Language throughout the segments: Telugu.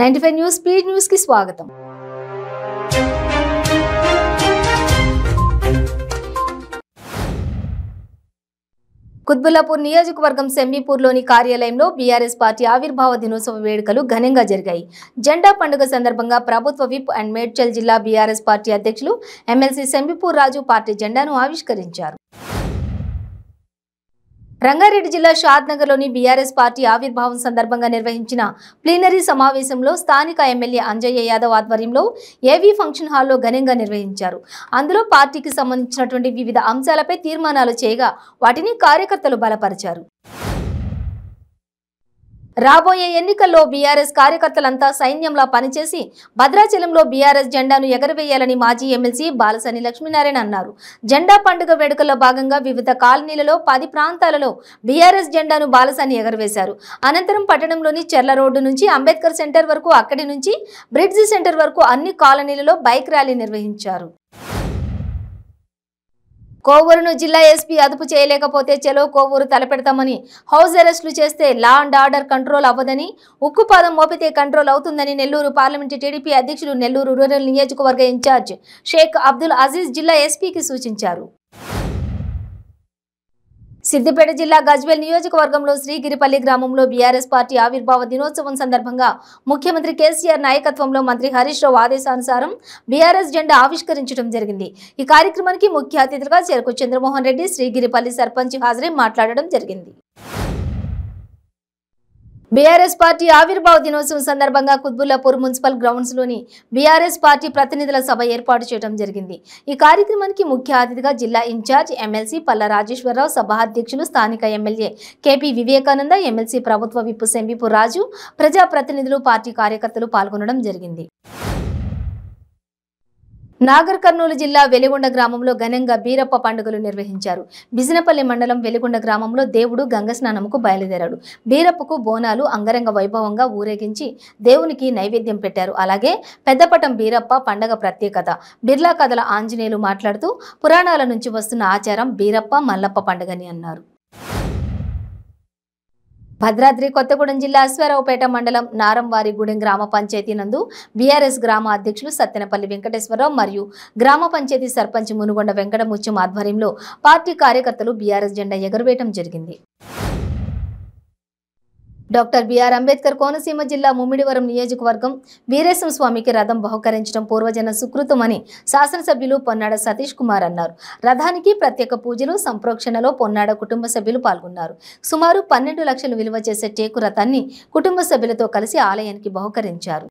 ninety five news speed news కి స్వాగతం కుత్బుల్లాపూర్ నియోజకవర్గం సెంబీపూర్లోని కార్యాలయంలో బీఆర్ఎస్ పార్టీ ఆవిర్భావ దినోత్సవ వేడుకలు ఘనంగా జరిగాయి జెండా పండుగ సందర్భంగా ప్రభుత్వ విప్ అండ్ మేడ్చల్ జిల్లా బీఆర్ఎస్ పార్టీ అధ్యక్షులు ఎమ్మెల్సీ సెంబీపూర్ రాజు పార్టీ జెండాను ఆవిష్కరించారు రంగారెడ్డి జిల్లా షాద్నగర్లోని బీఆర్ఎస్ పార్టీ ఆవిర్భావం సందర్భంగా నిర్వహించిన ప్లీనరీ సమావేశంలో స్థానిక ఎమ్మెల్యే అంజయ్య యాదవ్ ఆధ్వర్యంలో ఏవీ ఫంక్షన్ హాల్లో ఘనంగా నిర్వహించారు అందులో పార్టీకి సంబంధించినటువంటి వివిధ అంశాలపై తీర్మానాలు చేయగా వాటిని కార్యకర్తలు బలపరిచారు రాబోయే ఎన్నికల్లో బీఆర్ఎస్ కార్యకర్తలంతా సైన్యంలా పనిచేసి భద్రాచలంలో బీఆర్ఎస్ జెండాను ఎగరవేయాలని మాజీ ఎమ్మెల్సీ బాలసని లక్ష్మీనారాయణ అన్నారు జెండా పండుగ వేడుకల్లో భాగంగా వివిధ కాలనీలలో పది ప్రాంతాలలో బీఆర్ఎస్ జెండాను బాలసని ఎగరవేశారు అనంతరం పట్టణంలోని చెర్ల రోడ్డు నుంచి అంబేద్కర్ సెంటర్ వరకు అక్కడి నుంచి బ్రిడ్జి సెంటర్ వరకు అన్ని కాలనీలలో బైక్ ర్యాలీ నిర్వహించారు కోవూరును జిల్లా ఎస్పీ అదుపు చేయలేకపోతే చెలో కోవూరు తలపెడతామని హౌస్ అరెస్టులు చేస్తే లా అండ్ ఆర్డర్ కంట్రోల్ అవ్వదని ఉక్కుపాదం మోపితే కంట్రోల్ అవుతుందని నెల్లూరు పార్లమెంటు టీడీపీ అధ్యక్షులు నెల్లూరు రూరల్ నియోజకవర్గ ఇన్ఛార్జ్ షేక్ అబ్దుల్ అజీజ్ జిల్లా ఎస్పీకి సూచించారు సిద్దిపేట జిల్లా గజ్వేల్ నియోజకవర్గంలో శ్రీగిరిపల్లి గ్రామంలో బీఆర్ఎస్ పార్టీ ఆవిర్భావ దినోత్సవం సందర్భంగా ముఖ్యమంత్రి కేసీఆర్ నాయకత్వంలో మంత్రి హరీష్ రావు ఆదేశానుసారం బీఆర్ఎస్ జెండా ఆవిష్కరించడం జరిగింది ఈ కార్యక్రమానికి ముఖ్య అతిథులుగా చేరుకు చంద్రమోహన్ రెడ్డి శ్రీగిరిపల్లి సర్పంచ్ హాజరై మాట్లాడడం జరిగింది బీఆర్ఎస్ పార్టీ ఆవిర్భావ దినోత్సవం సందర్భంగా కుత్బుల్లాపూర్ మున్సిపల్ గ్రౌండ్స్ లోని బీఆర్ఎస్ పార్టీ ప్రతినిధుల సభ ఏర్పాటు చేయడం జరిగింది ఈ కార్యక్రమానికి ముఖ్య అతిథిగా జిల్లా ఇన్ఛార్జ్ ఎమ్మెల్సీ పల్ల రాజేశ్వరరావు సభ అధ్యక్షులు స్థానిక ఎమ్మెల్యే కేపీ వివేకానంద ఎమ్మెల్సీ ప్రభుత్వ విప్పు సెంబిపు రాజు ప్రజాప్రతినిధులు పార్టీ కార్యకర్తలు పాల్గొనడం జరిగింది నాగర్ కర్నూలు జిల్లా వెలిగొండ గ్రామంలో ఘనంగా బీరప్ప పండుగలు నిర్వహించారు బిజినపల్లి మండలం వెలిగొండ గ్రామంలో దేవుడు స్నానముకు బయలుదేరాడు బీరప్పకు బోనాలు అంగరంగ వైభవంగా ఊరేగించి దేవునికి నైవేద్యం పెట్టారు అలాగే పెద్దపటం బీరప్ప పండగ ప్రత్యేకత బిర్లా కథల ఆంజనేయులు మాట్లాడుతూ పురాణాల నుంచి వస్తున్న ఆచారం బీరప్ప మల్లప్ప పండుగని అన్నారు భద్రాద్రి కొత్తగూడెం జిల్లా అశ్వారావుపేట మండలం నారంవారిగూడెం గ్రామ పంచాయతీ నందు బీఆర్ఎస్ గ్రామ అధ్యక్షులు సత్తెనపల్లి వెంకటేశ్వరరావు మరియు గ్రామ పంచాయతీ సర్పంచ్ మునుగొండ వెంకటముత్యం ఆధ్వర్యంలో పార్టీ కార్యకర్తలు బీఆర్ఎస్ జెండా ఎగురవేయడం జరిగింది డాక్టర్ బిఆర్ అంబేద్కర్ కోనసీమ జిల్లా ముమ్మిడివరం నియోజకవర్గం వీరేశం స్వామికి రథం బహుకరించడం పూర్వజన సుకృతమని శాసనసభ్యులు పొన్నాడ సతీష్ కుమార్ అన్నారు రథానికి ప్రత్యేక పూజలు సంప్రోక్షణలో పొన్నాడ కుటుంబ సభ్యులు పాల్గొన్నారు సుమారు పన్నెండు లక్షలు విలువ చేసే టేకు రథాన్ని కుటుంబ సభ్యులతో కలిసి ఆలయానికి బహుకరించారు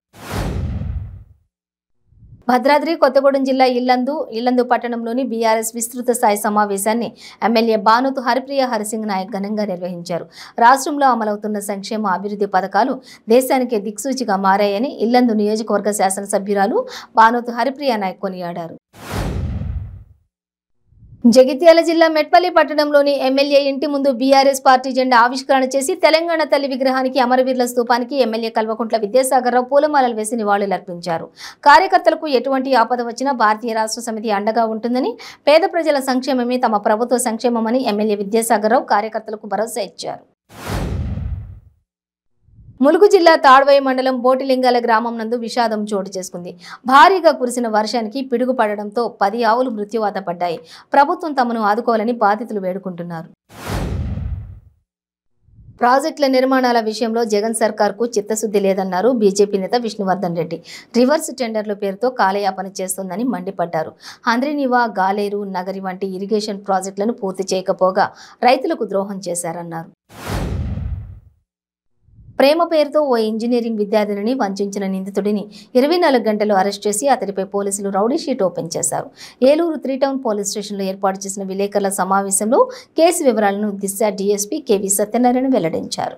భద్రాద్రి కొత్తగూడెం జిల్లా ఇల్లందు ఇల్లందు పట్టణంలోని బీఆర్ఎస్ విస్తృత స్థాయి సమావేశాన్ని ఎమ్మెల్యే బానుతు హరిప్రియ హరిసింగ్ నాయక్ ఘనంగా నిర్వహించారు రాష్ట్రంలో అమలవుతున్న సంక్షేమ అభివృద్ధి పథకాలు దేశానికి దిక్సూచిగా మారాయని ఇల్లందు నియోజకవర్గ శాసనసభ్యురాలు బానుతు హరిప్రియ నాయక్ కొనియాడారు జగిత్యాల జిల్లా మెట్పల్లి పట్టణంలోని ఎమ్మెల్యే ఇంటి ముందు బీఆర్ఎస్ పార్టీ జెండా ఆవిష్కరణ చేసి తెలంగాణ తల్లి విగ్రహానికి అమరవీరుల స్థూపానికి ఎమ్మెల్యే కల్వకుంట్ల విద్యాసాగర్రావు పూలమాలలు వేసి నివాళులర్పించారు కార్యకర్తలకు ఎటువంటి ఆపద వచ్చినా భారతీయ రాష్ట్ర సమితి అండగా ఉంటుందని పేద ప్రజల సంక్షేమమే తమ ప్రభుత్వ సంక్షేమమని ఎమ్మెల్యే విద్యాసాగర్రావు కార్యకర్తలకు భరోసా ఇచ్చారు ములుగు జిల్లా తాడవై మండలం బోటిలింగాల గ్రామం నందు విషాదం చోటు చేసుకుంది భారీగా కురిసిన వర్షానికి పిడుగు పడడంతో పది ఆవులు మృత్యువాత పడ్డాయి ప్రభుత్వం తమను ఆదుకోవాలని బాధితులు వేడుకుంటున్నారు ప్రాజెక్టుల నిర్మాణాల విషయంలో జగన్ సర్కార్కు చిత్తశుద్ధి లేదన్నారు బీజేపీ నేత విష్ణువర్ధన్ రెడ్డి రివర్స్ టెండర్ల పేరుతో కాలయాపన చేస్తోందని మండిపడ్డారు హంద్రినివా గాలేరు నగరి వంటి ఇరిగేషన్ ప్రాజెక్టులను పూర్తి చేయకపోగా రైతులకు ద్రోహం చేశారన్నారు ప్రేమ పేరుతో ఓ ఇంజనీరింగ్ విద్యార్థినిని వంచిన నిందితుడిని ఇరవై నాలుగు గంటలు అరెస్ట్ చేసి అతడిపై పోలీసులు రౌడీ షీట్ ఓపెన్ చేశారు ఏలూరు త్రీ టౌన్ పోలీస్ స్టేషన్లో ఏర్పాటు చేసిన విలేకరుల సమావేశంలో కేసు వివరాలను దిశ డీఎస్పీ కేవీ సత్యనారాయణ వెల్లడించారు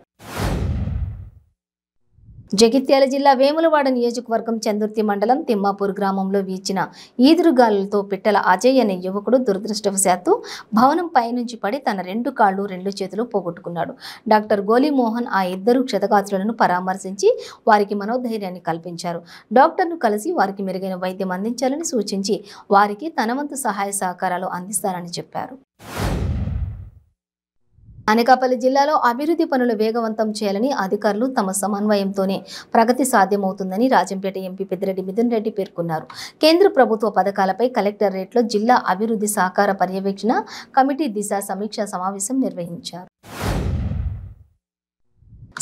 జగిత్యాల జిల్లా వేములవాడ నియోజకవర్గం చందుర్తి మండలం తిమ్మాపూర్ గ్రామంలో వీచిన ఈదురుగాలులతో పిట్టల అజయ్ అనే యువకుడు దురదృష్టవశాత్తు భవనం పైనుంచి పడి తన రెండు కాళ్ళు రెండు చేతులు పోగొట్టుకున్నాడు డాక్టర్ గోలీమోహన్ ఆ ఇద్దరు క్షతగాత్రులను పరామర్శించి వారికి మనోధైర్యాన్ని కల్పించారు డాక్టర్ను కలిసి వారికి మెరుగైన వైద్యం అందించాలని సూచించి వారికి తన వంతు సహాయ సహకారాలు అందిస్తారని చెప్పారు అనకాపల్లి జిల్లాలో అభివృద్ధి పనులు వేగవంతం చేయాలని అధికారులు తమ సమన్వయంతోనే ప్రగతి సాధ్యమవుతుందని రాజంపేట ఎంపీ పెద్దిరెడ్డి మిథున్ రెడ్డి పేర్కొన్నారు కేంద్ర ప్రభుత్వ పథకాలపై కలెక్టరేట్లో జిల్లా అభివృద్ధి సహకార పర్యవేక్షణ కమిటీ దిశ సమీక్షా సమావేశం నిర్వహించారు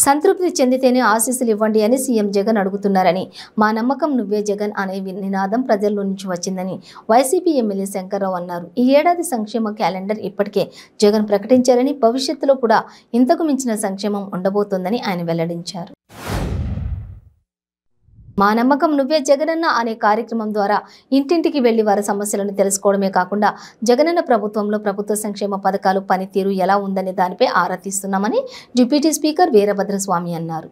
సంతృప్తి చెందితేనే ఆశీస్సులు ఇవ్వండి అని సీఎం జగన్ అడుగుతున్నారని మా నమ్మకం నువ్వే జగన్ అనే నినాదం ప్రజల్లో నుంచి వచ్చిందని వైసీపీ ఎమ్మెల్యే శంకర్రావు అన్నారు ఈ ఏడాది సంక్షేమ క్యాలెండర్ ఇప్పటికే జగన్ ప్రకటించారని భవిష్యత్తులో కూడా ఇంతకు మించిన సంక్షేమం ఉండబోతోందని ఆయన వెల్లడించారు మా నమ్మకం నువ్వే జగనన్న అనే కార్యక్రమం ద్వారా ఇంటింటికి వెళ్లి వారి సమస్యలను తెలుసుకోవడమే కాకుండా జగనన్న ప్రభుత్వంలో ప్రభుత్వ సంక్షేమ పథకాలు పనితీరు ఎలా ఉందనే దానిపై ఆరా తీస్తున్నామని డిప్యూటీ స్పీకర్ వీరభద్రస్వామి అన్నారు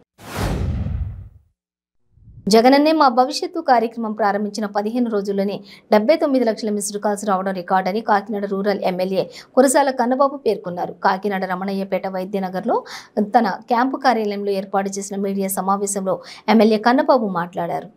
జగనన్నే మా భవిష్యత్తు కార్యక్రమం ప్రారంభించిన పదిహేను రోజుల్లోనే డెబ్బై తొమ్మిది లక్షల మిస్డ్ కాల్స్ రావడం రికార్డని కాకినాడ రూరల్ ఎమ్మెల్యే కురసాల కన్నబాబు పేర్కొన్నారు కాకినాడ రమణయ్యపేట వైద్యనగర్లో తన క్యాంపు కార్యాలయంలో ఏర్పాటు చేసిన మీడియా సమావేశంలో ఎమ్మెల్యే కన్నబాబు మాట్లాడారు